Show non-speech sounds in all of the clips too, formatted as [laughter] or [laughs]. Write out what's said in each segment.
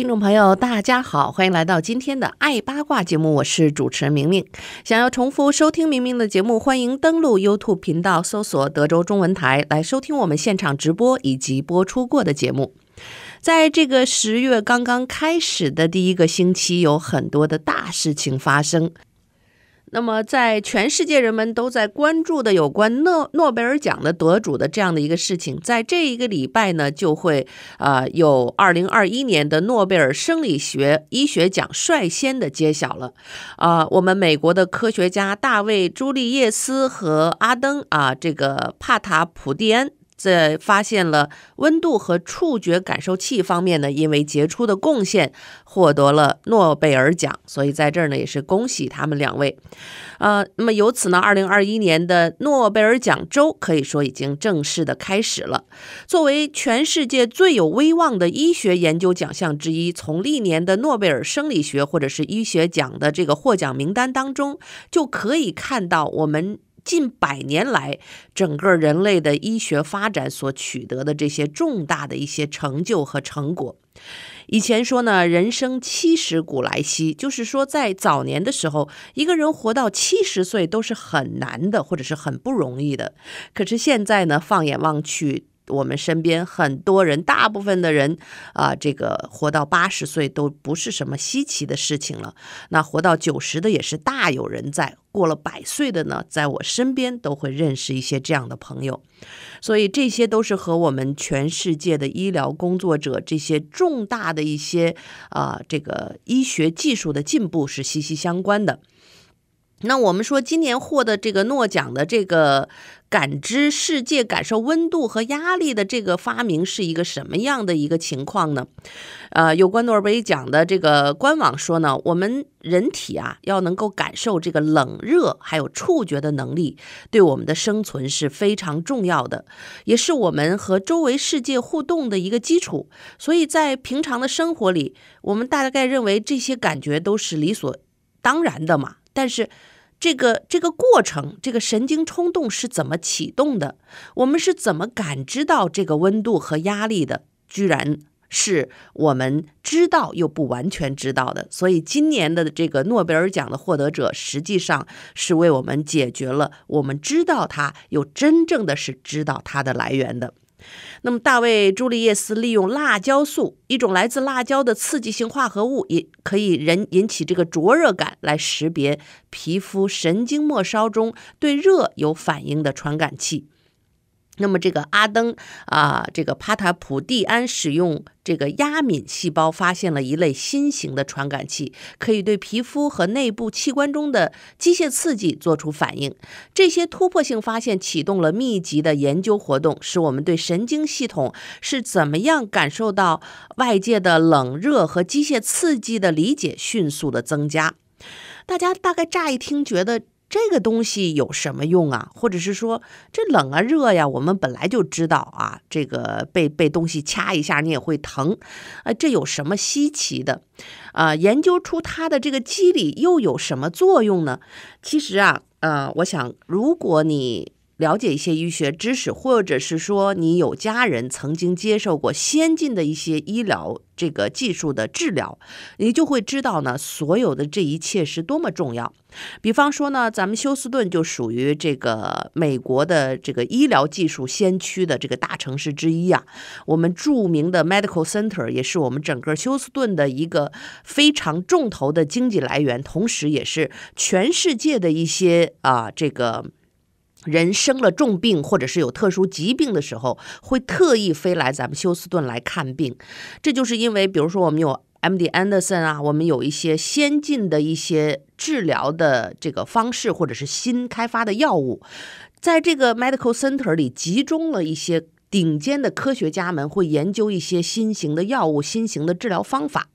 听众朋友，大家好，欢迎来到今天的《爱八卦》节目，我是主持人明明。想要重复收听明明的节目，欢迎登录 YouTube 频道，搜索“德州中文台”，来收听我们现场直播以及播出过的节目。在这个十月刚刚开始的第一个星期，有很多的大事情发生。那么，在全世界人们都在关注的有关诺诺贝尔奖的得主的这样的一个事情，在这一个礼拜呢，就会啊有2021年的诺贝尔生理学医学奖率先的揭晓了，啊，我们美国的科学家大卫·朱利叶斯和阿登啊，这个帕塔普蒂安。在发现了温度和触觉感受器方面呢，因为杰出的贡献获得了诺贝尔奖，所以在这儿呢也是恭喜他们两位。呃，那么由此呢，二零二一年的诺贝尔奖周可以说已经正式的开始了。作为全世界最有威望的医学研究奖项之一，从历年的诺贝尔生理学或者是医学奖的这个获奖名单当中，就可以看到我们。近百年来，整个人类的医学发展所取得的这些重大的一些成就和成果，以前说呢，人生七十古来稀，就是说在早年的时候，一个人活到七十岁都是很难的，或者是很不容易的。可是现在呢，放眼望去。我们身边很多人，大部分的人啊，这个活到八十岁都不是什么稀奇的事情了。那活到九十的也是大有人在，过了百岁的呢，在我身边都会认识一些这样的朋友。所以这些都是和我们全世界的医疗工作者这些重大的一些啊，这个医学技术的进步是息息相关的。那我们说今年获得这个诺奖的这个。感知世界、感受温度和压力的这个发明是一个什么样的一个情况呢？呃，有关诺贝尔奖的这个官网说呢，我们人体啊要能够感受这个冷热还有触觉的能力，对我们的生存是非常重要的，也是我们和周围世界互动的一个基础。所以在平常的生活里，我们大概认为这些感觉都是理所当然的嘛，但是。这个这个过程，这个神经冲动是怎么启动的？我们是怎么感知到这个温度和压力的？居然是我们知道又不完全知道的。所以今年的这个诺贝尔奖的获得者，实际上是为我们解决了我们知道它又真正的是知道它的来源的。那么，大卫·朱利叶斯利用辣椒素，一种来自辣椒的刺激性化合物，也可以人引起这个灼热感，来识别皮肤神经末梢中对热有反应的传感器。那么，这个阿登啊，这个帕塔普蒂安使用这个压敏细胞，发现了一类新型的传感器，可以对皮肤和内部器官中的机械刺激做出反应。这些突破性发现启动了密集的研究活动，使我们对神经系统是怎么样感受到外界的冷热和机械刺激的理解迅速的增加。大家大概乍一听觉得。这个东西有什么用啊？或者是说，这冷啊、热呀，我们本来就知道啊。这个被被东西掐一下，你也会疼，啊，这有什么稀奇的？啊，研究出它的这个机理又有什么作用呢？其实啊，啊，我想，如果你。了解一些医学知识，或者是说你有家人曾经接受过先进的一些医疗这个技术的治疗，你就会知道呢，所有的这一切是多么重要。比方说呢，咱们休斯顿就属于这个美国的这个医疗技术先驱的这个大城市之一啊。我们著名的 Medical Center 也是我们整个休斯顿的一个非常重头的经济来源，同时也是全世界的一些啊这个。人生了重病，或者是有特殊疾病的时候，会特意飞来咱们休斯顿来看病。这就是因为，比如说我们有 M.D. Anderson 啊，我们有一些先进的一些治疗的这个方式，或者是新开发的药物，在这个 Medical Center 里集中了一些顶尖的科学家们，会研究一些新型的药物、新型的治疗方法。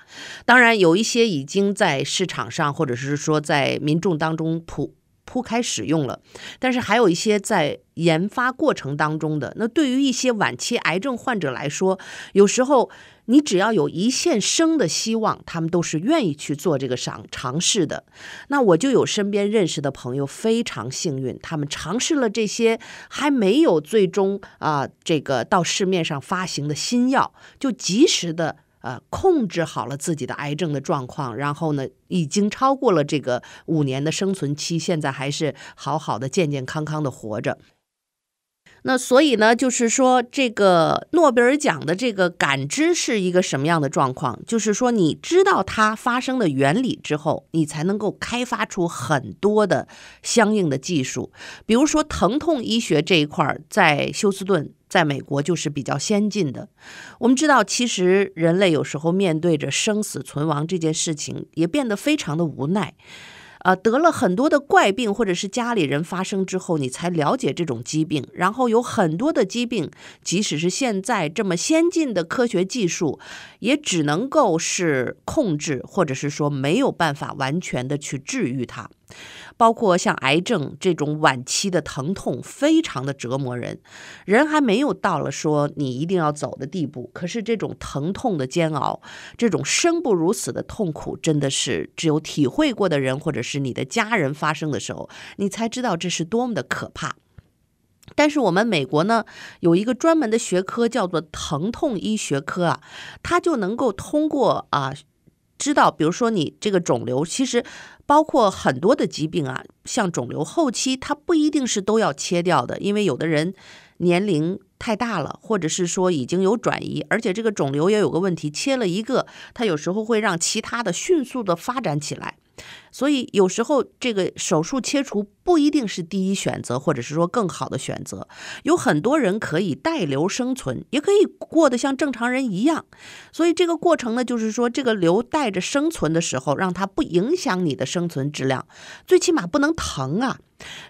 当然，有一些已经在市场上，或者是说在民众当中普。铺开使用了，但是还有一些在研发过程当中的。那对于一些晚期癌症患者来说，有时候你只要有一线生的希望，他们都是愿意去做这个尝尝试的。那我就有身边认识的朋友非常幸运，他们尝试了这些还没有最终啊这个到市面上发行的新药，就及时的。呃，控制好了自己的癌症的状况，然后呢，已经超过了这个五年的生存期，现在还是好好的、健健康康的活着。那所以呢，就是说这个诺贝尔奖的这个感知是一个什么样的状况？就是说你知道它发生的原理之后，你才能够开发出很多的相应的技术，比如说疼痛医学这一块，儿，在休斯顿。在美国就是比较先进的。我们知道，其实人类有时候面对着生死存亡这件事情，也变得非常的无奈。啊，得了很多的怪病，或者是家里人发生之后，你才了解这种疾病。然后有很多的疾病，即使是现在这么先进的科学技术，也只能够是控制，或者是说没有办法完全的去治愈它。包括像癌症这种晚期的疼痛，非常的折磨人。人还没有到了说你一定要走的地步，可是这种疼痛的煎熬，这种生不如死的痛苦，真的是只有体会过的人，或者是你的家人发生的时候，你才知道这是多么的可怕。但是我们美国呢，有一个专门的学科叫做疼痛医学科啊，它就能够通过啊。知道，比如说你这个肿瘤，其实包括很多的疾病啊，像肿瘤后期，它不一定是都要切掉的，因为有的人年龄太大了，或者是说已经有转移，而且这个肿瘤也有个问题，切了一个，它有时候会让其他的迅速的发展起来。所以有时候这个手术切除不一定是第一选择，或者是说更好的选择。有很多人可以带瘤生存，也可以过得像正常人一样。所以这个过程呢，就是说这个瘤带着生存的时候，让它不影响你的生存质量，最起码不能疼啊。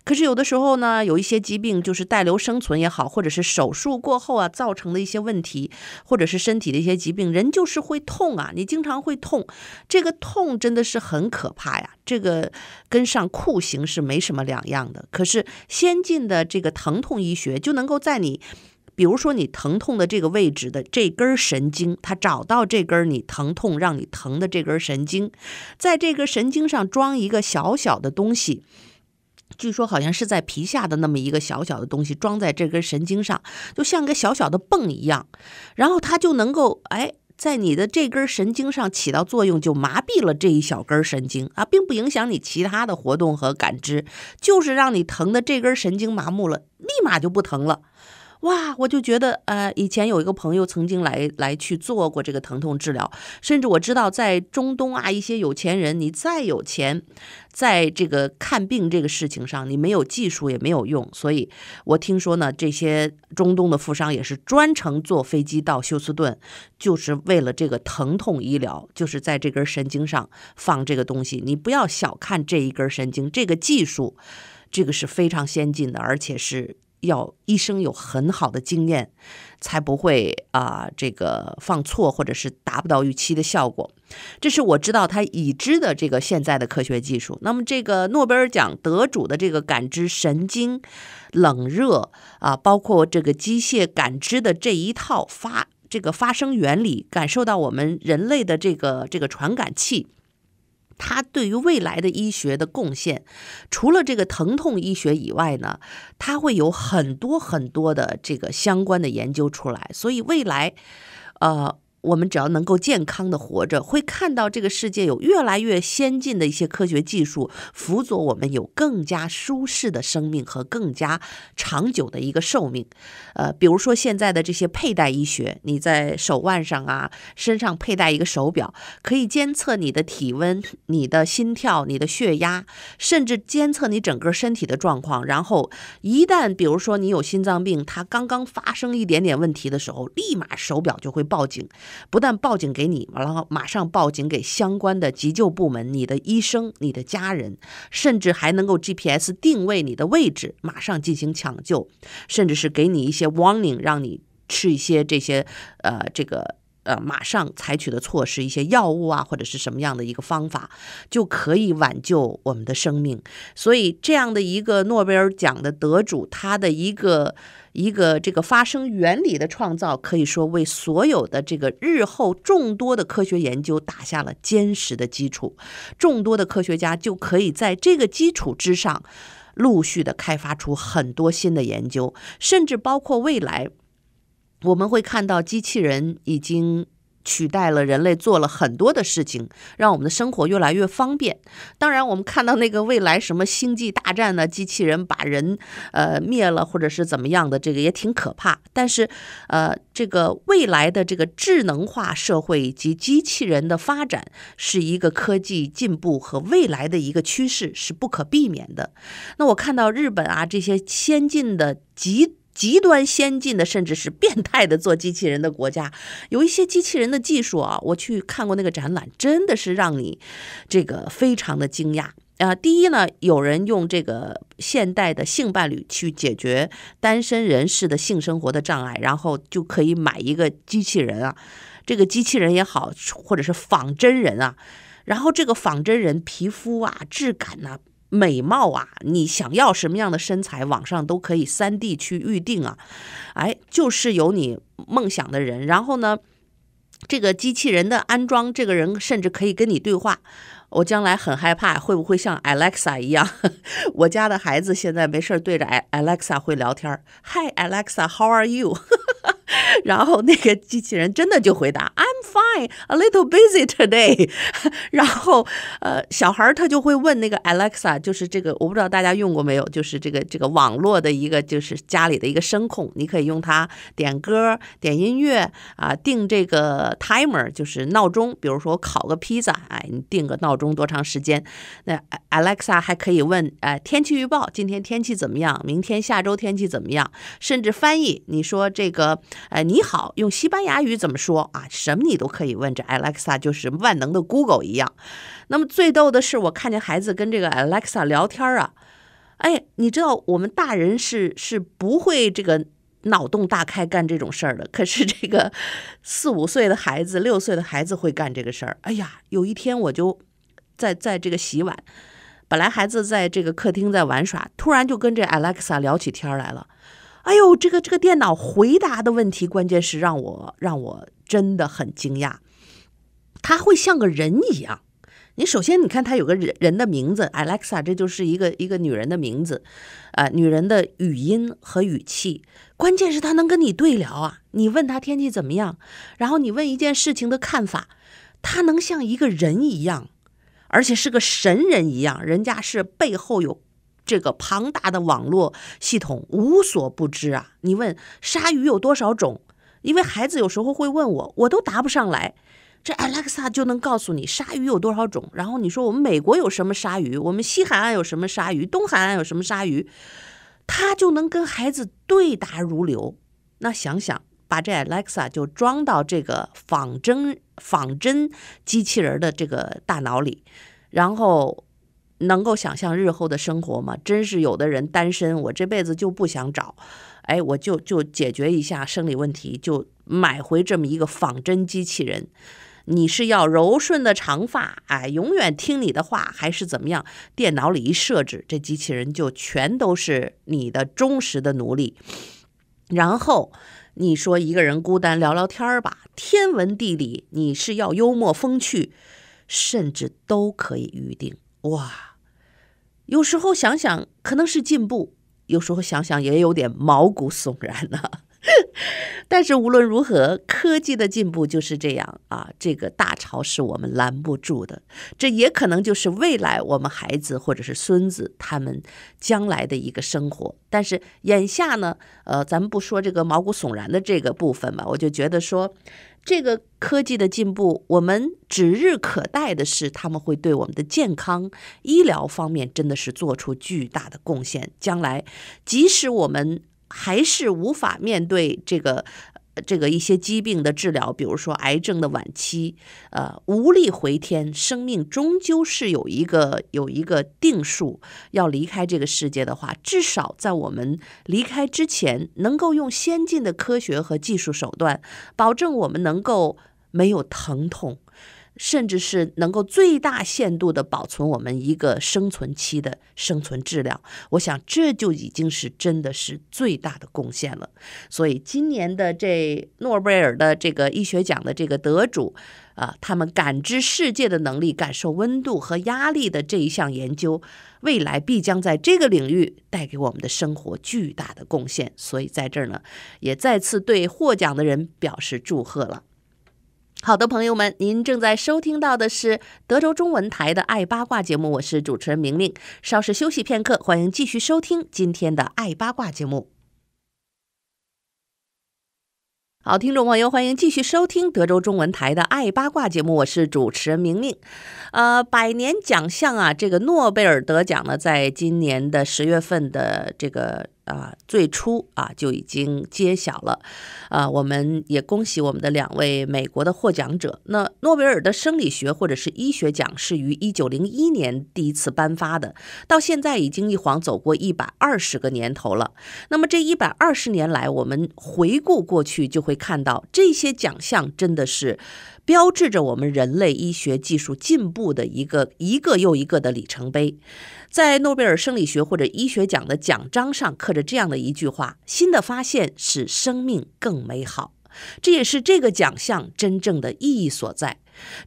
可是有的时候呢，有一些疾病就是带瘤生存也好，或者是手术过后啊造成的一些问题，或者是身体的一些疾病，人就是会痛啊。你经常会痛，这个痛真的是很可怕呀，这个跟上酷刑是没什么两样的。可是先进的这个疼痛医学就能够在你，比如说你疼痛的这个位置的这根神经，它找到这根你疼痛让你疼的这根神经，在这根神经上装一个小小的东西。据说好像是在皮下的那么一个小小的东西，装在这根神经上，就像个小小的泵一样，然后它就能够哎，在你的这根神经上起到作用，就麻痹了这一小根神经啊，并不影响你其他的活动和感知，就是让你疼的这根神经麻木了，立马就不疼了。哇，我就觉得呃，以前有一个朋友曾经来来去做过这个疼痛治疗，甚至我知道在中东啊，一些有钱人，你再有钱。在这个看病这个事情上，你没有技术也没有用。所以，我听说呢，这些中东的富商也是专程坐飞机到休斯顿，就是为了这个疼痛医疗，就是在这根神经上放这个东西。你不要小看这一根神经，这个技术，这个是非常先进的，而且是。要医生有很好的经验，才不会啊这个放错或者是达不到预期的效果。这是我知道他已知的这个现在的科学技术。那么这个诺贝尔奖得主的这个感知神经、冷热啊，包括这个机械感知的这一套发这个发生原理，感受到我们人类的这个这个传感器。他对于未来的医学的贡献，除了这个疼痛医学以外呢，他会有很多很多的这个相关的研究出来，所以未来，呃。我们只要能够健康的活着，会看到这个世界有越来越先进的一些科学技术辅佐我们，有更加舒适的生命和更加长久的一个寿命。呃，比如说现在的这些佩戴医学，你在手腕上啊、身上佩戴一个手表，可以监测你的体温、你的心跳、你的血压，甚至监测你整个身体的状况。然后一旦比如说你有心脏病，它刚刚发生一点点问题的时候，立马手表就会报警。不但报警给你，完了马上报警给相关的急救部门、你的医生、你的家人，甚至还能够 GPS 定位你的位置，马上进行抢救，甚至是给你一些 warning，让你吃一些这些呃这个呃马上采取的措施，一些药物啊或者是什么样的一个方法，就可以挽救我们的生命。所以这样的一个诺贝尔奖的得主，他的一个。一个这个发生原理的创造，可以说为所有的这个日后众多的科学研究打下了坚实的基础。众多的科学家就可以在这个基础之上，陆续的开发出很多新的研究，甚至包括未来，我们会看到机器人已经。取代了人类，做了很多的事情，让我们的生活越来越方便。当然，我们看到那个未来什么星际大战呢？机器人把人呃灭了，或者是怎么样的，这个也挺可怕。但是，呃，这个未来的这个智能化社会以及机器人的发展，是一个科技进步和未来的一个趋势，是不可避免的。那我看到日本啊这些先进的极。极端先进的，甚至是变态的做机器人的国家，有一些机器人的技术啊，我去看过那个展览，真的是让你这个非常的惊讶啊！第一呢，有人用这个现代的性伴侣去解决单身人士的性生活的障碍，然后就可以买一个机器人啊，这个机器人也好，或者是仿真人啊，然后这个仿真人皮肤啊，质感呐。美貌啊，你想要什么样的身材，网上都可以 3D 去预定啊，哎，就是有你梦想的人，然后呢，这个机器人的安装，这个人甚至可以跟你对话。我将来很害怕，会不会像 Alexa 一样？[laughs] 我家的孩子现在没事儿对着 Alexa 会聊天，Hi Alexa，How are you？[laughs] [laughs] 然后那个机器人真的就回答：“I'm fine, a little busy today。[laughs] ”然后，呃，小孩他就会问那个 Alexa，就是这个我不知道大家用过没有，就是这个这个网络的一个就是家里的一个声控，你可以用它点歌、点音乐啊，定这个 timer 就是闹钟，比如说我烤个披萨，哎，你定个闹钟多长时间？那 Alexa 还可以问，呃，天气预报，今天天气怎么样？明天、下周天气怎么样？甚至翻译，你说这个。哎，你好，用西班牙语怎么说啊？什么你都可以问，这 Alexa 就是万能的 Google 一样。那么最逗的是，我看见孩子跟这个 Alexa 聊天啊。哎，你知道我们大人是是不会这个脑洞大开干这种事儿的，可是这个四五岁的孩子、六岁的孩子会干这个事儿。哎呀，有一天我就在在这个洗碗，本来孩子在这个客厅在玩耍，突然就跟这 Alexa 聊起天来了。哎呦，这个这个电脑回答的问题，关键是让我让我真的很惊讶，它会像个人一样。你首先你看它有个人人的名字 Alexa，这就是一个一个女人的名字，呃，女人的语音和语气，关键是它能跟你对聊啊。你问他天气怎么样，然后你问一件事情的看法，它能像一个人一样，而且是个神人一样，人家是背后有。这个庞大的网络系统无所不知啊！你问鲨鱼有多少种，因为孩子有时候会问我，我都答不上来。这 Alexa 就能告诉你鲨鱼有多少种。然后你说我们美国有什么鲨鱼，我们西海岸有什么鲨鱼，东海岸有什么鲨鱼，它就能跟孩子对答如流。那想想把这 Alexa 就装到这个仿真仿真机器人的这个大脑里，然后。能够想象日后的生活吗？真是有的人单身，我这辈子就不想找，哎，我就就解决一下生理问题，就买回这么一个仿真机器人。你是要柔顺的长发，哎，永远听你的话，还是怎么样？电脑里一设置，这机器人就全都是你的忠实的奴隶。然后你说一个人孤单，聊聊天儿吧。天文地理，你是要幽默风趣，甚至都可以预定。哇，有时候想想可能是进步，有时候想想也有点毛骨悚然呢。[laughs] 但是无论如何，科技的进步就是这样啊，这个大潮是我们拦不住的。这也可能就是未来我们孩子或者是孙子他们将来的一个生活。但是眼下呢，呃，咱们不说这个毛骨悚然的这个部分吧，我就觉得说。这个科技的进步，我们指日可待的是，他们会对我们的健康医疗方面真的是做出巨大的贡献。将来，即使我们还是无法面对这个。这个一些疾病的治疗，比如说癌症的晚期，呃，无力回天，生命终究是有一个有一个定数。要离开这个世界的话，至少在我们离开之前，能够用先进的科学和技术手段，保证我们能够没有疼痛。甚至是能够最大限度的保存我们一个生存期的生存质量，我想这就已经是真的是最大的贡献了。所以今年的这诺贝尔的这个医学奖的这个得主啊，他们感知世界的能力、感受温度和压力的这一项研究，未来必将在这个领域带给我们的生活巨大的贡献。所以在这儿呢，也再次对获奖的人表示祝贺了。好的，朋友们，您正在收听到的是德州中文台的《爱八卦》节目，我是主持人明明。稍事休息片刻，欢迎继续收听今天的《爱八卦》节目。好，听众朋友，欢迎继续收听德州中文台的《爱八卦》节目，我是主持人明明。呃，百年奖项啊，这个诺贝尔得奖呢，在今年的十月份的这个。啊，最初啊就已经揭晓了，啊，我们也恭喜我们的两位美国的获奖者。那诺贝尔的生理学或者是医学奖是于一九零一年第一次颁发的，到现在已经一晃走过一百二十个年头了。那么这一百二十年来，我们回顾过去，就会看到这些奖项真的是。标志着我们人类医学技术进步的一个一个又一个的里程碑，在诺贝尔生理学或者医学奖的奖章上刻着这样的一句话：“新的发现使生命更美好。”这也是这个奖项真正的意义所在。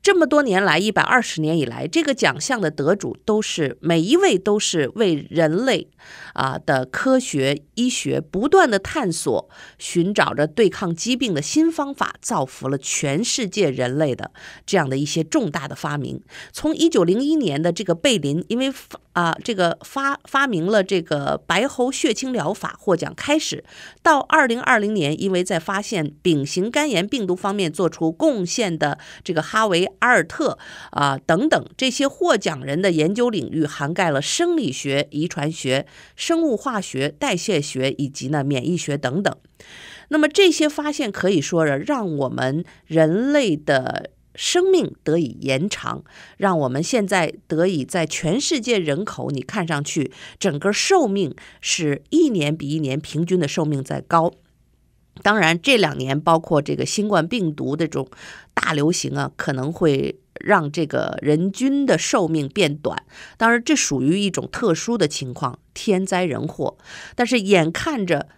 这么多年来，一百二十年以来，这个奖项的得主都是每一位都是为人类，啊的科学医学不断的探索，寻找着对抗疾病的新方法，造福了全世界人类的这样的一些重大的发明。从一九零一年的这个贝林，因为啊这个发发明了这个白喉血清疗法获奖开始，到二零二零年，因为在发现丙型肝炎病毒方面做出贡献的这个哈。哈维·阿尔特啊，等等，这些获奖人的研究领域涵盖了生理学、遗传学、生物化学、代谢学以及呢免疫学等等。那么这些发现可以说呢，让我们人类的生命得以延长，让我们现在得以在全世界人口，你看上去整个寿命是一年比一年平均的寿命在高。当然，这两年包括这个新冠病毒的这种大流行啊，可能会让这个人均的寿命变短。当然，这属于一种特殊的情况，天灾人祸。但是，眼看着。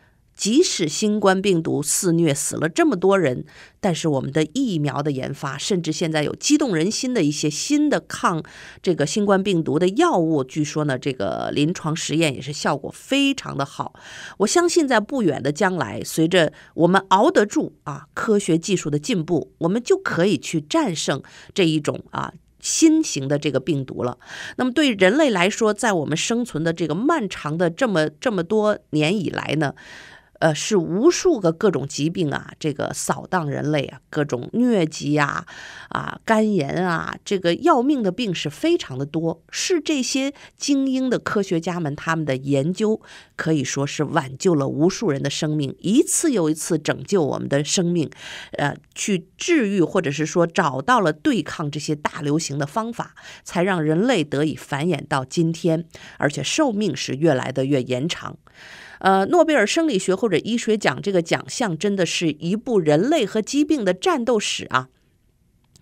即使新冠病毒肆虐死了这么多人，但是我们的疫苗的研发，甚至现在有激动人心的一些新的抗这个新冠病毒的药物，据说呢，这个临床实验也是效果非常的好。我相信，在不远的将来，随着我们熬得住啊，科学技术的进步，我们就可以去战胜这一种啊新型的这个病毒了。那么，对人类来说，在我们生存的这个漫长的这么这么多年以来呢？呃，是无数个各种疾病啊，这个扫荡人类啊，各种疟疾啊、啊肝炎啊，这个要命的病是非常的多。是这些精英的科学家们，他们的研究可以说是挽救了无数人的生命，一次又一次拯救我们的生命。呃，去治愈或者是说找到了对抗这些大流行的方法，才让人类得以繁衍到今天，而且寿命是越来的越延长。呃，诺贝尔生理学或者医学奖这个奖项，真的是一部人类和疾病的战斗史啊。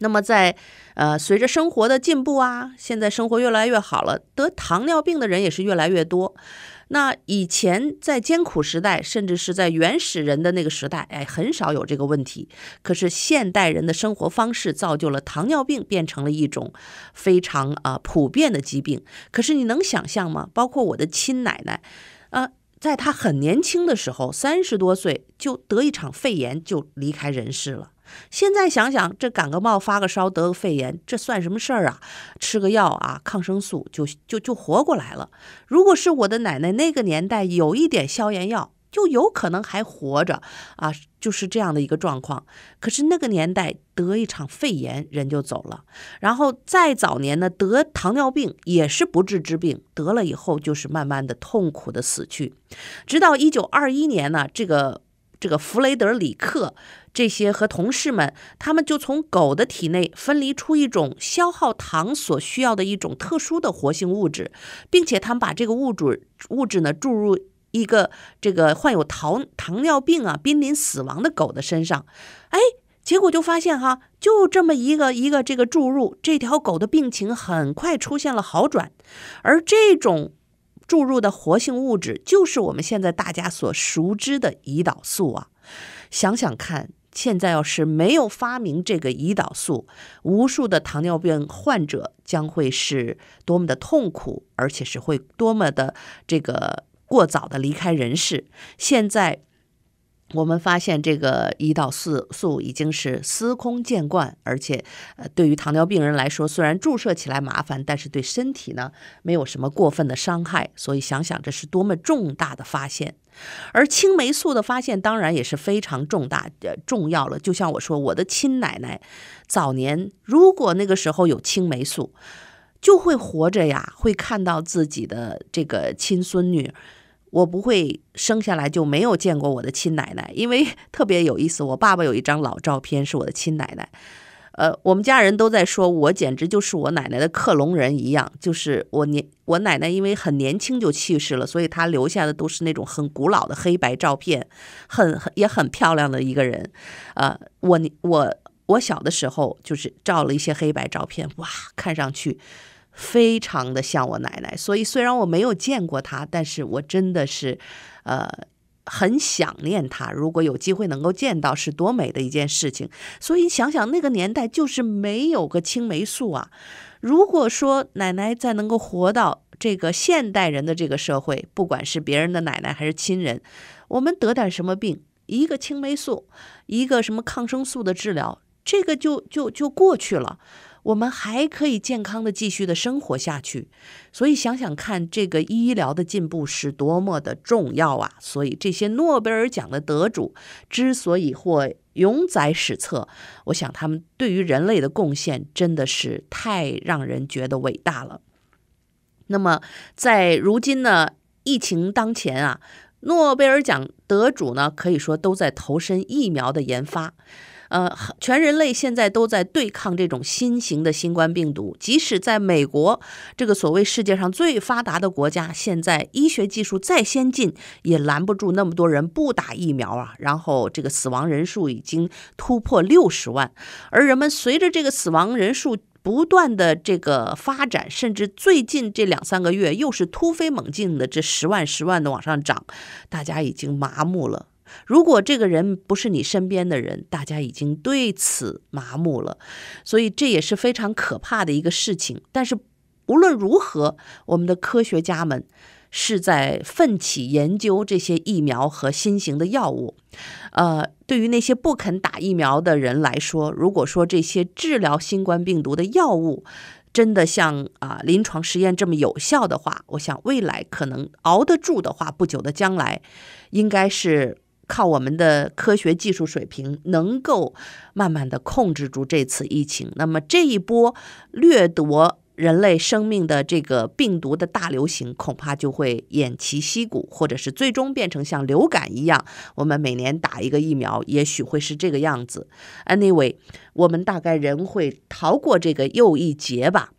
那么，在呃随着生活的进步啊，现在生活越来越好了，得糖尿病的人也是越来越多。那以前在艰苦时代，甚至是在原始人的那个时代，哎，很少有这个问题。可是现代人的生活方式造就了糖尿病，变成了一种非常啊普遍的疾病。可是你能想象吗？包括我的亲奶奶，啊。在他很年轻的时候，三十多岁就得一场肺炎，就离开人世了。现在想想，这感个冒、发个烧、得个肺炎，这算什么事儿啊？吃个药啊，抗生素就就就活过来了。如果是我的奶奶那个年代，有一点消炎药。就有可能还活着啊，就是这样的一个状况。可是那个年代得一场肺炎人就走了，然后再早年呢得糖尿病也是不治之病，得了以后就是慢慢的痛苦的死去。直到一九二一年呢，这个这个弗雷德里克这些和同事们，他们就从狗的体内分离出一种消耗糖所需要的一种特殊的活性物质，并且他们把这个物质物质呢注入。一个这个患有糖糖尿病啊濒临死亡的狗的身上，哎，结果就发现哈，就这么一个一个这个注入，这条狗的病情很快出现了好转，而这种注入的活性物质就是我们现在大家所熟知的胰岛素啊。想想看，现在要是没有发明这个胰岛素，无数的糖尿病患者将会是多么的痛苦，而且是会多么的这个。过早的离开人世。现在我们发现这个胰岛素素已经是司空见惯，而且呃，对于糖尿病人来说，虽然注射起来麻烦，但是对身体呢没有什么过分的伤害。所以想想这是多么重大的发现。而青霉素的发现当然也是非常重大、重要了。就像我说，我的亲奶奶早年如果那个时候有青霉素，就会活着呀，会看到自己的这个亲孙女。我不会生下来就没有见过我的亲奶奶，因为 [laughs] 特别有意思。我爸爸有一张老照片，是我的亲奶奶。呃，我们家人都在说，我简直就是我奶奶的克隆人一样。就是我年，我奶奶因为很年轻就去世了，所以她留下的都是那种很古老的黑白照片，很很也很漂亮的一个人。呃，我我我小的时候就是照了一些黑白照片，哇，看上去。非常的像我奶奶，所以虽然我没有见过她，但是我真的是，呃，很想念她。如果有机会能够见到，是多美的一件事情。所以想想那个年代，就是没有个青霉素啊。如果说奶奶再能够活到这个现代人的这个社会，不管是别人的奶奶还是亲人，我们得点什么病，一个青霉素，一个什么抗生素的治疗，这个就就就过去了。我们还可以健康的继续的生活下去，所以想想看，这个医疗的进步是多么的重要啊！所以这些诺贝尔奖的得主之所以获永载史册，我想他们对于人类的贡献真的是太让人觉得伟大了。那么在如今呢疫情当前啊，诺贝尔奖得主呢可以说都在投身疫苗的研发。呃，全人类现在都在对抗这种新型的新冠病毒。即使在美国，这个所谓世界上最发达的国家，现在医学技术再先进，也拦不住那么多人不打疫苗啊。然后，这个死亡人数已经突破六十万，而人们随着这个死亡人数不断的这个发展，甚至最近这两三个月又是突飞猛进的，这十万十万的往上涨，大家已经麻木了。如果这个人不是你身边的人，大家已经对此麻木了，所以这也是非常可怕的一个事情。但是无论如何，我们的科学家们是在奋起研究这些疫苗和新型的药物。呃，对于那些不肯打疫苗的人来说，如果说这些治疗新冠病毒的药物真的像啊临床实验这么有效的话，我想未来可能熬得住的话，不久的将来应该是。靠我们的科学技术水平，能够慢慢的控制住这次疫情。那么这一波掠夺人类生命的这个病毒的大流行，恐怕就会偃旗息鼓，或者是最终变成像流感一样，我们每年打一个疫苗，也许会是这个样子。Anyway，我们大概人会逃过这个又一劫吧。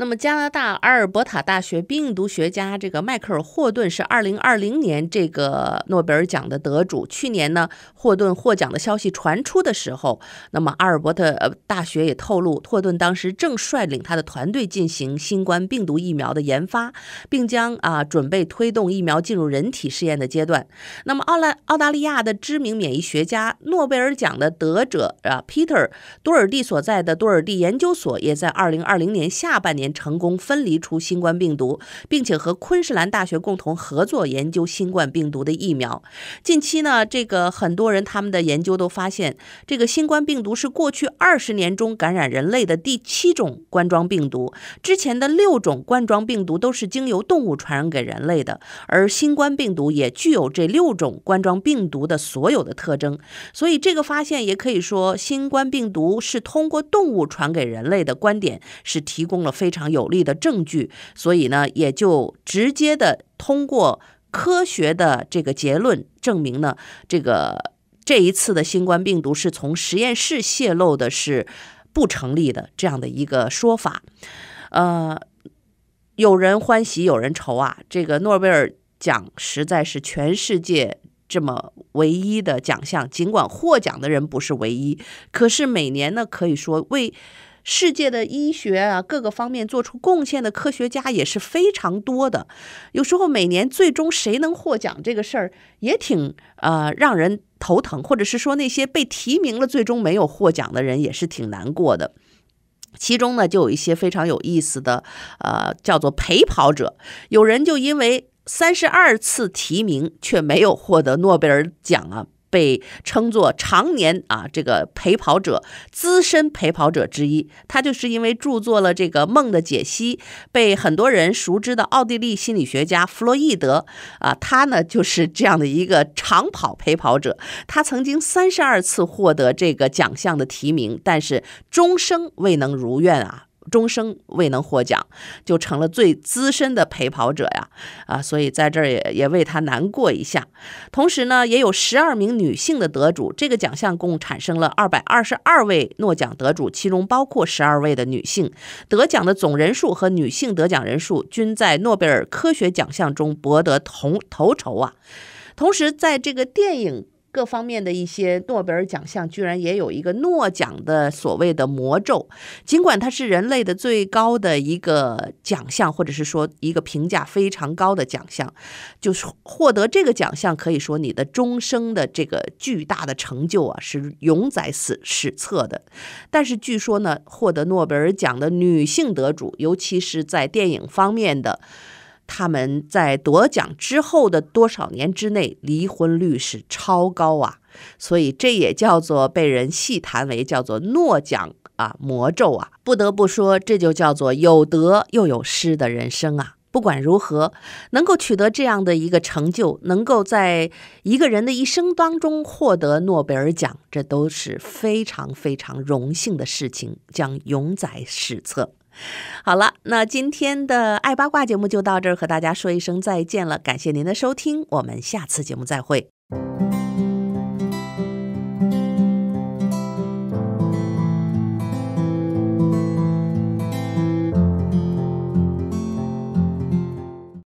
那么，加拿大阿尔伯塔大学病毒学家这个迈克尔·霍顿是二零二零年这个诺贝尔奖的得主。去年呢，霍顿获奖的消息传出的时候，那么阿尔伯特呃大学也透露，霍顿当时正率领他的团队进行新冠病毒疫苗的研发，并将啊准备推动疫苗进入人体试验的阶段。那么，澳兰澳大利亚的知名免疫学家、诺贝尔奖的得者啊，Peter 多尔蒂所在的多尔蒂研究所也在二零二零年下半年。成功分离出新冠病毒，并且和昆士兰大学共同合作研究新冠病毒的疫苗。近期呢，这个很多人他们的研究都发现，这个新冠病毒是过去二十年中感染人类的第七种冠状病毒。之前的六种冠状病毒都是经由动物传染给人类的，而新冠病毒也具有这六种冠状病毒的所有的特征。所以，这个发现也可以说，新冠病毒是通过动物传给人类的观点是提供了非常。常有力的证据，所以呢，也就直接的通过科学的这个结论证明呢，这个这一次的新冠病毒是从实验室泄露的是不成立的这样的一个说法。呃，有人欢喜有人愁啊！这个诺贝尔奖实在是全世界这么唯一的奖项，尽管获奖的人不是唯一，可是每年呢，可以说为。世界的医学啊，各个方面做出贡献的科学家也是非常多的。有时候每年最终谁能获奖这个事儿也挺呃让人头疼，或者是说那些被提名了最终没有获奖的人也是挺难过的。其中呢，就有一些非常有意思的呃叫做陪跑者，有人就因为三十二次提名却没有获得诺贝尔奖啊。被称作常年啊这个陪跑者资深陪跑者之一，他就是因为著作了这个《梦的解析》，被很多人熟知的奥地利心理学家弗洛伊德啊，他呢就是这样的一个长跑陪跑者。他曾经三十二次获得这个奖项的提名，但是终生未能如愿啊。终生未能获奖，就成了最资深的陪跑者呀！啊，所以在这儿也也为他难过一下。同时呢，也有十二名女性的得主，这个奖项共产生了二百二十二位诺奖得主，其中包括十二位的女性得奖的总人数和女性得奖人数均在诺贝尔科学奖项中博得头头筹啊！同时，在这个电影。各方面的一些诺贝尔奖项，居然也有一个诺奖的所谓的魔咒。尽管它是人类的最高的一个奖项，或者是说一个评价非常高的奖项，就是获得这个奖项，可以说你的终生的这个巨大的成就啊，是永载史史册的。但是据说呢，获得诺贝尔奖的女性得主，尤其是在电影方面的。他们在得奖之后的多少年之内，离婚率是超高啊，所以这也叫做被人戏谈为叫做“诺奖啊魔咒”啊。不得不说，这就叫做有得又有失的人生啊。不管如何，能够取得这样的一个成就，能够在一个人的一生当中获得诺贝尔奖，这都是非常非常荣幸的事情，将永载史册。好了，那今天的爱八卦节目就到这儿，和大家说一声再见了。感谢您的收听，我们下次节目再会。